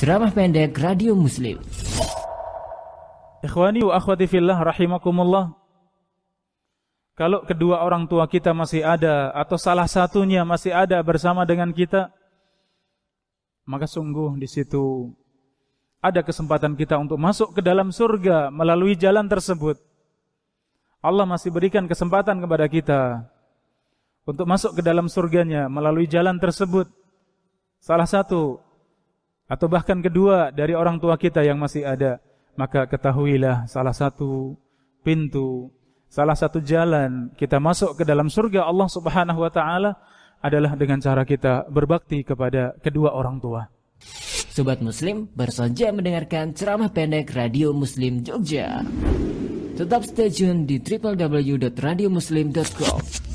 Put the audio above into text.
Ceramah pendek Radio Muslim. Ikhwani wa akhwati fillah rahimakumullah. Kalau kedua orang tua kita masih ada atau salah satunya masih ada bersama dengan kita, maka sungguh di situ ada kesempatan kita untuk masuk ke dalam surga melalui jalan tersebut. Allah masih berikan kesempatan kepada kita untuk masuk ke dalam surganya melalui jalan tersebut. Salah satu atau bahkan kedua dari orang tua kita yang masih ada, maka ketahuilah salah satu pintu, salah satu jalan kita masuk ke dalam surga Allah Subhanahu wa taala adalah dengan cara kita berbakti kepada kedua orang tua. Sobat Muslim, bersaja mendengarkan ceramah pendek Radio Muslim Jogja. Tetap stay tune di www.radiomuslim.com